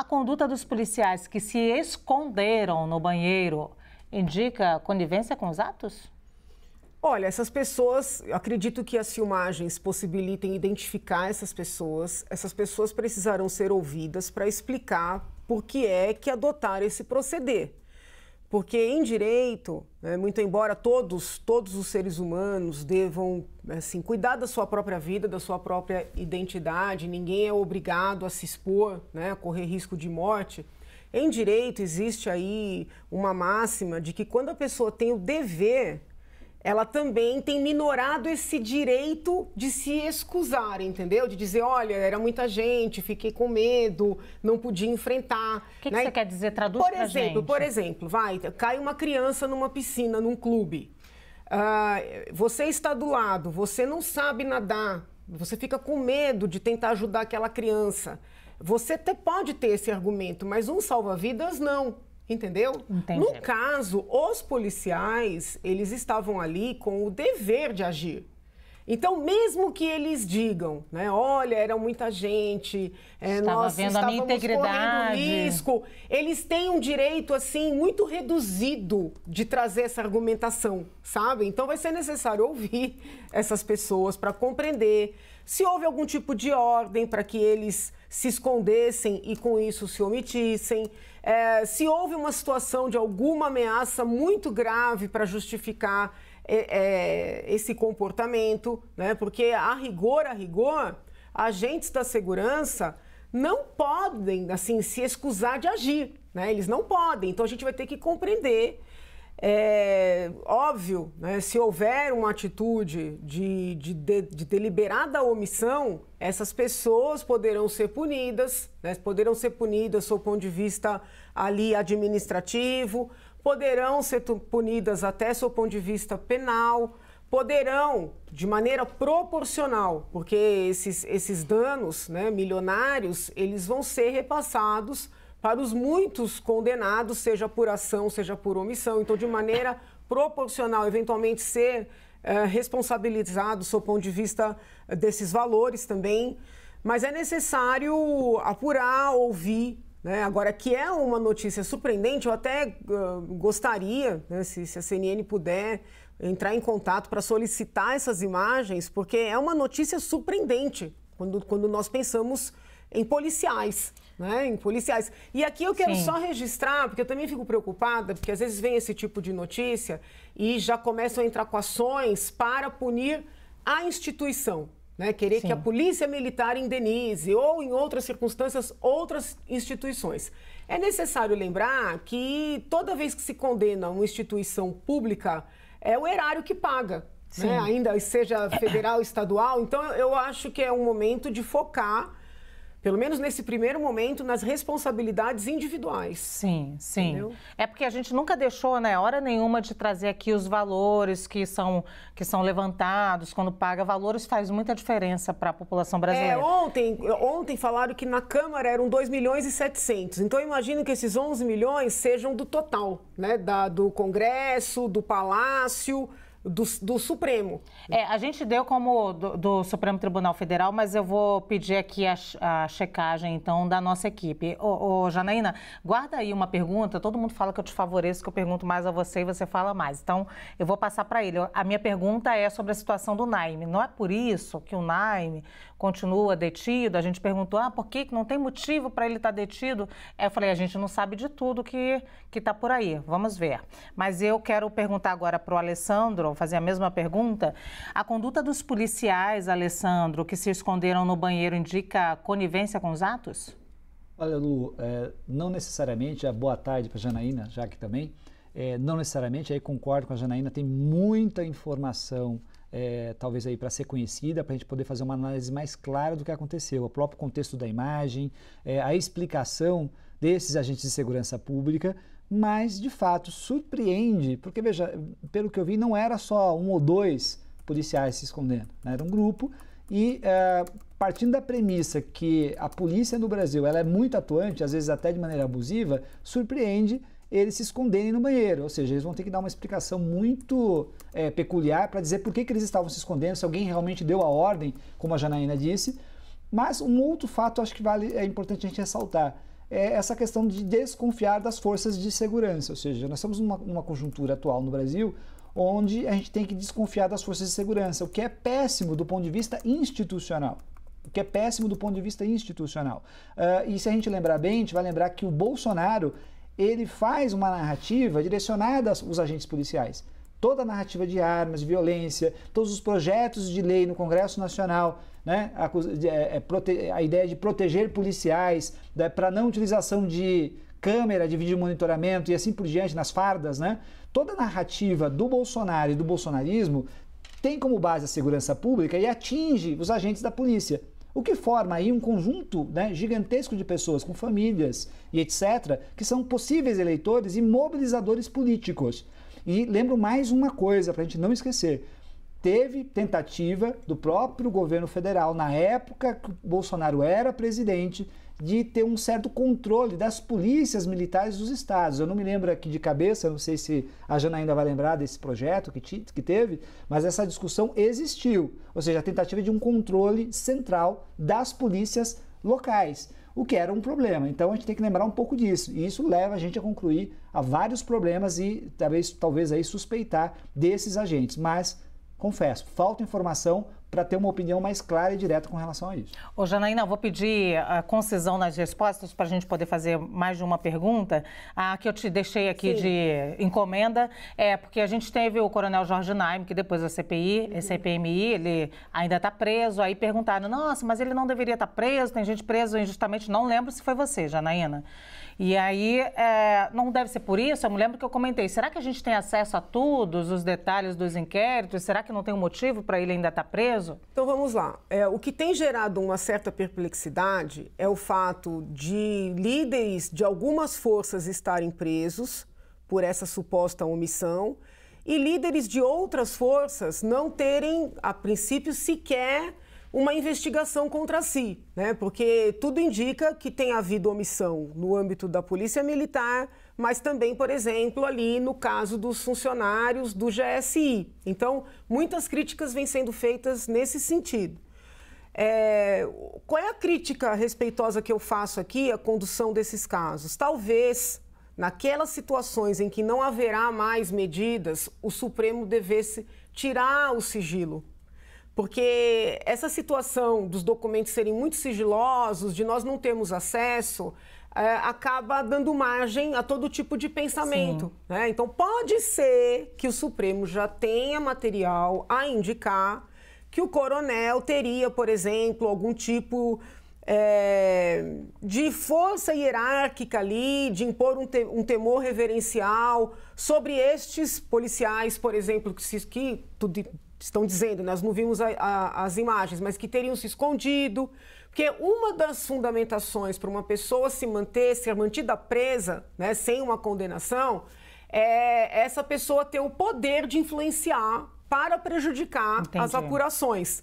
A conduta dos policiais que se esconderam no banheiro indica conivência com os atos? Olha, essas pessoas, acredito que as filmagens possibilitem identificar essas pessoas. Essas pessoas precisarão ser ouvidas para explicar por que é que adotaram esse proceder. Porque em direito, né, muito embora todos, todos os seres humanos devam assim, cuidar da sua própria vida, da sua própria identidade, ninguém é obrigado a se expor, né, a correr risco de morte. Em direito existe aí uma máxima de que quando a pessoa tem o dever ela também tem minorado esse direito de se excusar, entendeu? De dizer, olha, era muita gente, fiquei com medo, não podia enfrentar. O que, né? que você quer dizer? Traduz por exemplo, gente. Por exemplo, vai, cai uma criança numa piscina, num clube. Uh, você está do lado, você não sabe nadar, você fica com medo de tentar ajudar aquela criança. Você até pode ter esse argumento, mas um salva-vidas não. Entendeu? Entendi. No caso, os policiais, eles estavam ali com o dever de agir. Então, mesmo que eles digam, né, olha, era muita gente, é, nós vendo a minha integridade. correndo risco, eles têm um direito, assim, muito reduzido de trazer essa argumentação, sabe? Então, vai ser necessário ouvir essas pessoas para compreender se houve algum tipo de ordem para que eles se escondessem e com isso se omitissem, é, se houve uma situação de alguma ameaça muito grave para justificar é, é, esse comportamento, né? porque a rigor, a rigor, agentes da segurança não podem assim se excusar de agir, né? eles não podem, então a gente vai ter que compreender é óbvio, né, se houver uma atitude de, de, de, de, deliberada omissão, essas pessoas poderão ser punidas, né? poderão ser punidas sob o ponto de vista ali administrativo, poderão ser punidas até sob o ponto de vista penal, poderão, de maneira proporcional, porque esses, esses danos né, milionários, eles vão ser repassados para os muitos condenados, seja por ação, seja por omissão. Então, de maneira proporcional, eventualmente ser é, responsabilizado, sob o ponto de vista eh, desses valores também. Mas é necessário apurar, ouvir. Né? Agora, que é uma notícia surpreendente, eu até uh, gostaria, né, se, se a CNN puder, entrar em contato para solicitar essas imagens, porque é uma notícia surpreendente quando, quando nós pensamos em policiais né, em policiais. E aqui eu quero Sim. só registrar, porque eu também fico preocupada, porque às vezes vem esse tipo de notícia e já começam a entrar com ações para punir a instituição. Né, querer Sim. que a polícia militar indenize ou, em outras circunstâncias, outras instituições. É necessário lembrar que toda vez que se condena uma instituição pública, é o erário que paga. Né? Ainda seja federal, estadual. Então, eu acho que é um momento de focar pelo menos nesse primeiro momento, nas responsabilidades individuais. Sim, sim. Entendeu? É porque a gente nunca deixou, né, hora nenhuma de trazer aqui os valores que são, que são levantados quando paga. Valores faz muita diferença para a população é, brasileira. É, ontem, ontem falaram que na Câmara eram 2 milhões e 700. Então, eu imagino que esses 11 milhões sejam do total, né, da, do Congresso, do Palácio do, do, Supremo. É, a gente deu como do, do, Supremo Tribunal Federal, mas eu vou pedir aqui a, a checagem, então, da nossa equipe. Ô, ô, Janaína, guarda aí uma pergunta. Todo mundo fala que eu te favoreço, que eu pergunto mais a você e você fala mais. Então, eu vou passar para ele. A minha pergunta é sobre a situação do Naime. Não é por isso que o Naime continua detido? A gente perguntou, ah, por que não tem motivo para ele estar tá detido? Eu falei, a gente não sabe de tudo que está por aí. Vamos ver. Mas eu quero perguntar agora para o Alessandro, vou fazer a mesma pergunta. A conduta dos policiais, Alessandro, que se esconderam no banheiro, indica conivência com os atos? Olha, Lu, é, não necessariamente, a é, boa tarde para a Janaína, já que também, é, não necessariamente, aí concordo com a Janaína, tem muita informação é, talvez aí para ser conhecida, para a gente poder fazer uma análise mais clara do que aconteceu, o próprio contexto da imagem, é, a explicação desses agentes de segurança pública mas de fato surpreende, porque veja, pelo que eu vi, não era só um ou dois policiais se escondendo, né? era um grupo e eh, partindo da premissa que a polícia no Brasil ela é muito atuante, às vezes até de maneira abusiva, surpreende eles se esconderem no banheiro, ou seja, eles vão ter que dar uma explicação muito é, peculiar para dizer por que, que eles estavam se escondendo, se alguém realmente deu a ordem, como a Janaína disse. Mas um outro fato acho que vale é importante a gente ressaltar é essa questão de desconfiar das forças de segurança. Ou seja, nós estamos numa, numa conjuntura atual no Brasil onde a gente tem que desconfiar das forças de segurança, o que é péssimo do ponto de vista institucional o que é péssimo do ponto de vista institucional. Uh, e se a gente lembrar bem, a gente vai lembrar que o Bolsonaro ele faz uma narrativa direcionada aos agentes policiais toda a narrativa de armas, de violência, todos os projetos de lei no Congresso Nacional, né, a, é, é, a ideia de proteger policiais né, para não utilização de câmera de vídeo monitoramento e assim por diante nas fardas, né? Toda a narrativa do Bolsonaro e do bolsonarismo tem como base a segurança pública e atinge os agentes da polícia. O que forma aí um conjunto né, gigantesco de pessoas com famílias e etc., que são possíveis eleitores e mobilizadores políticos. E lembro mais uma coisa para a gente não esquecer. Teve tentativa do próprio governo federal, na época que Bolsonaro era presidente, de ter um certo controle das polícias militares dos estados. Eu não me lembro aqui de cabeça, não sei se a Jana ainda vai lembrar desse projeto que, que teve, mas essa discussão existiu. Ou seja, a tentativa de um controle central das polícias militares locais, o que era um problema. Então a gente tem que lembrar um pouco disso. E isso leva a gente a concluir a vários problemas e talvez, talvez aí suspeitar desses agentes. Mas confesso, falta informação para ter uma opinião mais clara e direta com relação a isso. Ô, Janaína, vou pedir a ah, concisão nas respostas para a gente poder fazer mais de uma pergunta. A que eu te deixei aqui Sim. de encomenda é porque a gente teve o coronel Jorge Naime, que depois da CPI, uhum. CPMI, ele ainda está preso. Aí perguntaram, nossa, mas ele não deveria estar tá preso, tem gente presa injustamente. Não lembro se foi você, Janaína. E aí, é, não deve ser por isso, eu me lembro que eu comentei, será que a gente tem acesso a todos os detalhes dos inquéritos? Será que não tem um motivo para ele ainda estar tá preso? Então vamos lá. É, o que tem gerado uma certa perplexidade é o fato de líderes de algumas forças estarem presos por essa suposta omissão e líderes de outras forças não terem, a princípio, sequer uma investigação contra si, né? Porque tudo indica que tem havido omissão no âmbito da Polícia Militar, mas também, por exemplo, ali no caso dos funcionários do GSI. Então, muitas críticas vêm sendo feitas nesse sentido. É, qual é a crítica respeitosa que eu faço aqui à condução desses casos? Talvez, naquelas situações em que não haverá mais medidas, o Supremo devesse tirar o sigilo porque essa situação dos documentos serem muito sigilosos, de nós não termos acesso, é, acaba dando margem a todo tipo de pensamento. Né? Então, pode ser que o Supremo já tenha material a indicar que o coronel teria, por exemplo, algum tipo é, de força hierárquica ali, de impor um, te, um, temor reverencial sobre estes policiais, por exemplo, que, que tudo, estão dizendo, nós não vimos a, a, as imagens, mas que teriam se escondido. Porque uma das fundamentações para uma pessoa se manter, ser mantida presa, né, sem uma condenação, é essa pessoa ter o poder de influenciar para prejudicar Entendi. as apurações.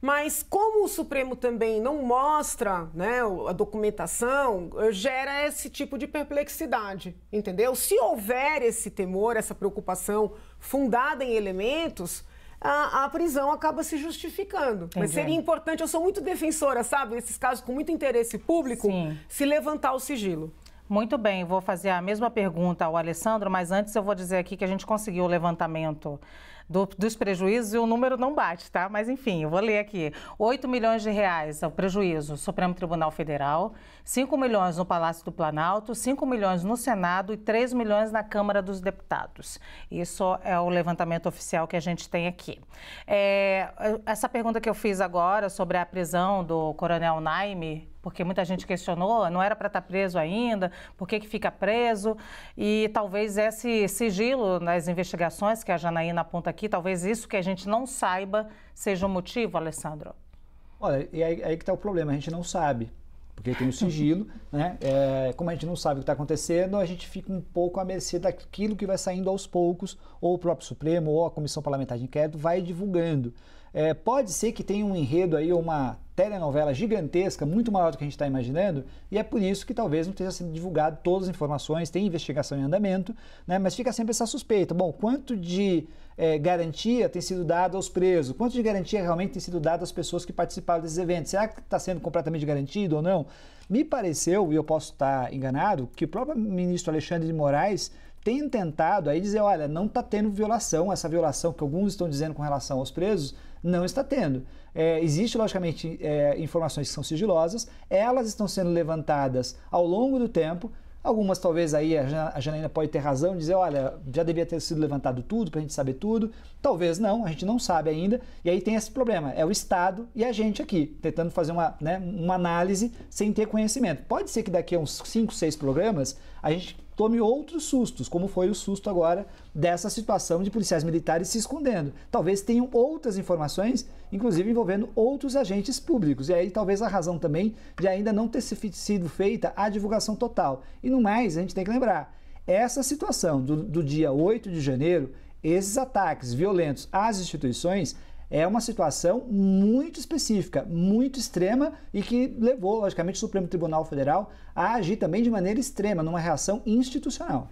Mas como o Supremo também não mostra né, a documentação, gera esse tipo de perplexidade, entendeu? Se houver esse temor, essa preocupação fundada em elementos, a, a prisão acaba se justificando. Entendi. Mas seria é. importante, eu sou muito defensora, sabe? Esses casos com muito interesse público, Sim. se levantar o sigilo. Muito bem, vou fazer a mesma pergunta ao Alessandro, mas antes eu vou dizer aqui que a gente conseguiu o levantamento do, dos prejuízos e o número não bate, tá? Mas enfim, eu vou ler aqui. 8 milhões de reais ao é o prejuízo Supremo Tribunal Federal, 5 milhões no Palácio do Planalto, 5 milhões no Senado e 3 milhões na Câmara dos Deputados. Isso é o levantamento oficial que a gente tem aqui. É, essa pergunta que eu fiz agora sobre a prisão do coronel Naime, porque muita gente questionou, não era para estar tá preso ainda, por que, que fica preso? E talvez esse sigilo nas investigações que a Janaína aponta aqui, talvez isso que a gente não saiba seja o motivo, Alessandro. Olha, e aí, aí que está o problema, a gente não sabe porque tem o sigilo, né? É, como a gente não sabe o que está acontecendo, a gente fica um pouco à mercê daquilo que vai saindo aos poucos, ou o próprio Supremo, ou a Comissão Parlamentar de Inquérito vai divulgando. É, pode ser que tenha um enredo aí, uma telenovela gigantesca, muito maior do que a gente está imaginando, e é por isso que talvez não esteja sendo divulgado todas as informações, tem investigação em andamento, né? mas fica sempre essa suspeita. Bom, quanto de é, garantia tem sido dado aos presos? Quanto de garantia realmente tem sido dado às pessoas que participaram desses eventos? Será que está sendo completamente garantido ou não? Me pareceu, e eu posso estar tá enganado, que o próprio ministro Alexandre de Moraes tem tentado aí dizer, olha, não está tendo violação, essa violação que alguns estão dizendo com relação aos presos, não está tendo. É, Existem, logicamente, é, informações que são sigilosas, elas estão sendo levantadas ao longo do tempo. Algumas, talvez, aí a Janaína pode ter razão, dizer, olha, já devia ter sido levantado tudo para a gente saber tudo. Talvez não, a gente não sabe ainda. E aí tem esse problema, é o Estado e a gente aqui, tentando fazer uma, né, uma análise sem ter conhecimento. Pode ser que daqui a uns 5, 6 programas, a gente tome outros sustos, como foi o susto agora dessa situação de policiais militares se escondendo. Talvez tenham outras informações, inclusive envolvendo outros agentes públicos. E aí talvez a razão também de ainda não ter sido feita a divulgação total. E no mais, a gente tem que lembrar, essa situação do, do dia 8 de janeiro, esses ataques violentos às instituições é uma situação muito específica, muito extrema e que levou, logicamente, o Supremo Tribunal Federal a agir também de maneira extrema, numa reação institucional.